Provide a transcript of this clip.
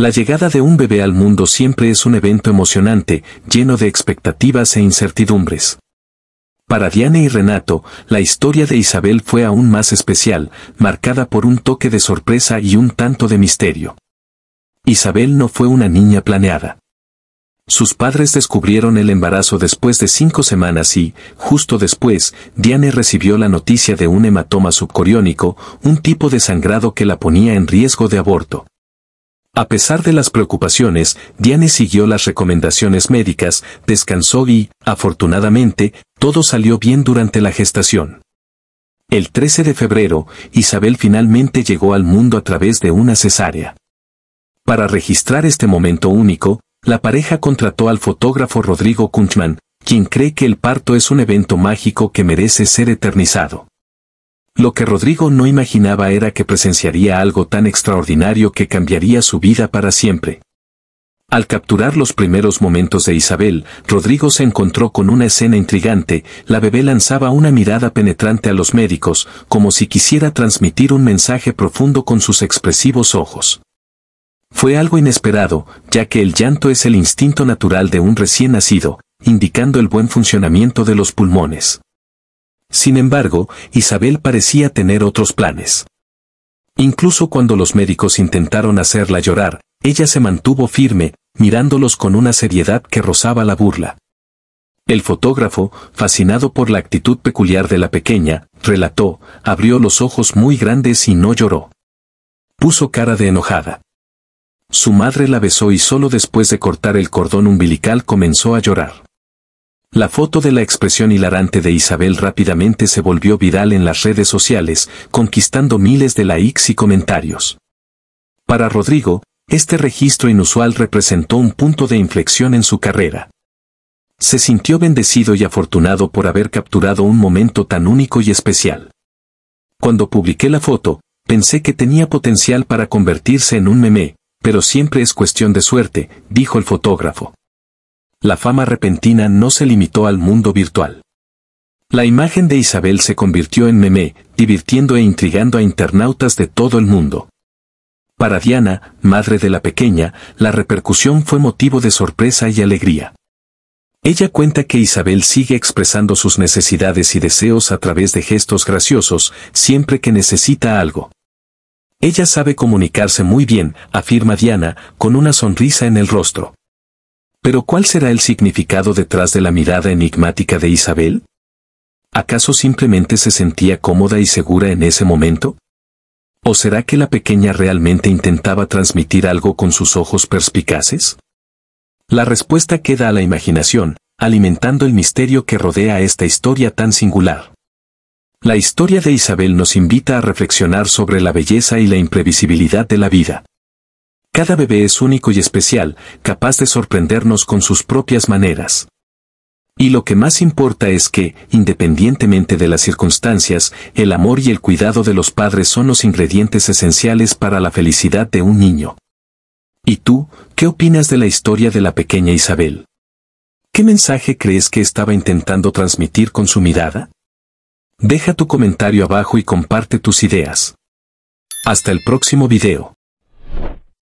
La llegada de un bebé al mundo siempre es un evento emocionante, lleno de expectativas e incertidumbres. Para Diane y Renato, la historia de Isabel fue aún más especial, marcada por un toque de sorpresa y un tanto de misterio. Isabel no fue una niña planeada. Sus padres descubrieron el embarazo después de cinco semanas y, justo después, Diane recibió la noticia de un hematoma subcoriónico, un tipo de sangrado que la ponía en riesgo de aborto. A pesar de las preocupaciones, Diane siguió las recomendaciones médicas, descansó y, afortunadamente, todo salió bien durante la gestación. El 13 de febrero, Isabel finalmente llegó al mundo a través de una cesárea. Para registrar este momento único, la pareja contrató al fotógrafo Rodrigo Kunchman, quien cree que el parto es un evento mágico que merece ser eternizado. Lo que Rodrigo no imaginaba era que presenciaría algo tan extraordinario que cambiaría su vida para siempre. Al capturar los primeros momentos de Isabel, Rodrigo se encontró con una escena intrigante, la bebé lanzaba una mirada penetrante a los médicos, como si quisiera transmitir un mensaje profundo con sus expresivos ojos. Fue algo inesperado, ya que el llanto es el instinto natural de un recién nacido, indicando el buen funcionamiento de los pulmones. Sin embargo, Isabel parecía tener otros planes. Incluso cuando los médicos intentaron hacerla llorar, ella se mantuvo firme, mirándolos con una seriedad que rozaba la burla. El fotógrafo, fascinado por la actitud peculiar de la pequeña, relató, abrió los ojos muy grandes y no lloró. Puso cara de enojada. Su madre la besó y solo después de cortar el cordón umbilical comenzó a llorar. La foto de la expresión hilarante de Isabel rápidamente se volvió viral en las redes sociales, conquistando miles de likes y comentarios. Para Rodrigo, este registro inusual representó un punto de inflexión en su carrera. Se sintió bendecido y afortunado por haber capturado un momento tan único y especial. Cuando publiqué la foto, pensé que tenía potencial para convertirse en un meme, pero siempre es cuestión de suerte, dijo el fotógrafo la fama repentina no se limitó al mundo virtual. La imagen de Isabel se convirtió en meme, divirtiendo e intrigando a internautas de todo el mundo. Para Diana, madre de la pequeña, la repercusión fue motivo de sorpresa y alegría. Ella cuenta que Isabel sigue expresando sus necesidades y deseos a través de gestos graciosos, siempre que necesita algo. Ella sabe comunicarse muy bien, afirma Diana, con una sonrisa en el rostro. Pero ¿cuál será el significado detrás de la mirada enigmática de Isabel? ¿Acaso simplemente se sentía cómoda y segura en ese momento? ¿O será que la pequeña realmente intentaba transmitir algo con sus ojos perspicaces? La respuesta queda a la imaginación, alimentando el misterio que rodea esta historia tan singular. La historia de Isabel nos invita a reflexionar sobre la belleza y la imprevisibilidad de la vida. Cada bebé es único y especial, capaz de sorprendernos con sus propias maneras. Y lo que más importa es que, independientemente de las circunstancias, el amor y el cuidado de los padres son los ingredientes esenciales para la felicidad de un niño. ¿Y tú, qué opinas de la historia de la pequeña Isabel? ¿Qué mensaje crees que estaba intentando transmitir con su mirada? Deja tu comentario abajo y comparte tus ideas. Hasta el próximo video.